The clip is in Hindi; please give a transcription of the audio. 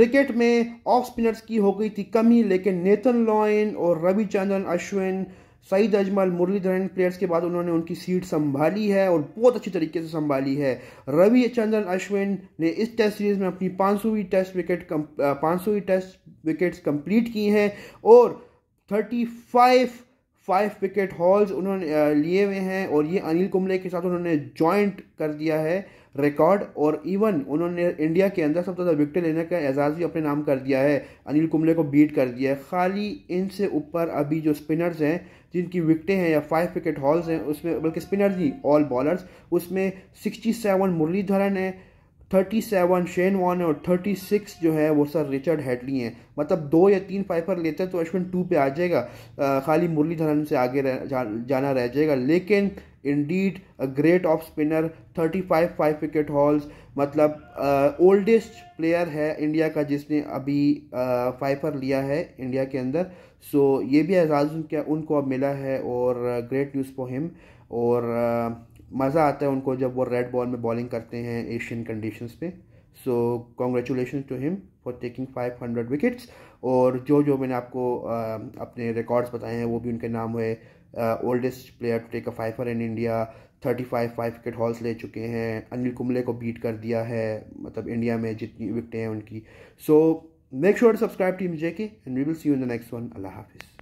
क्रिकेट में ऑफ स्पिनर्स की हो गई थी कमी लेकिन नेतन लॉयन और रविचंद्रन अश्विन सईद अजमल मुरलीधरन प्लेयर्स के बाद उन्होंने उनकी सीट संभाली है और बहुत अच्छी तरीके से संभाली है रविचंद्रन अश्विन ने इस टेस्ट सीरीज में अपनी पाँच टेस्ट विकेट पाँच टेस्ट विकेट्स कंप्लीट की हैं और thirty five five wicket hauls उन्होंने लिए हुए हैं और ये अनिल कुंबले के साथ उन्होंने जॉइंट कर दिया है रिकॉर्ड और इवन उन्होंने इंडिया के अंदर सबसे ज़्यादा विकेट लेने का एजाज़ भी अपने नाम कर दिया है अनिल कुंबले को बीट कर दिया है खाली इनसे ऊपर अभी जो स्पिनर्स हैं जिनकी विकटें हैं या फाइव विकेट हॉल्स हैं उसमें बल्कि स्पिनर्स ही ऑल बॉलर्स उसमें सिक्सटी सेवन मुरलीधरन है 37 शेन वॉन और 36 जो है वो सर रिचर्ड हेडली हैं मतलब दो या तीन फाइफर लेते तो अश्विन टू पे आ जाएगा आ, खाली मुरलीधरन से आगे रह, जा, जाना रह जाएगा लेकिन इंडीड मतलब, a great off spinner 35 five five wicket hauls मतलब ओल्डेस्ट प्लेयर है इंडिया का जिसने अभी फाइफर लिया है इंडिया के अंदर सो ये भी एजाज़ उनको अब मिला है और ग्रेट न्यूज़ फॉर हिम और आ, मज़ा आता है उनको जब वो रेड बॉल में बॉलिंग करते हैं एशियन कंडीशंस पे so congratulation to him for taking 500 wickets और जो जो मैंने आपको आ, अपने रिकॉर्ड्स बताए हैं वो भी उनके नाम हुए oldest player to take a fifer in India thirty five five wicket hauls ले चुके हैं अनिल कुंबले को बीट कर दिया है मतलब इंडिया में जितनी विकटें हैं उनकी so make sure subscribe team J K and we will see you in the next one अल्लाह हाफिज़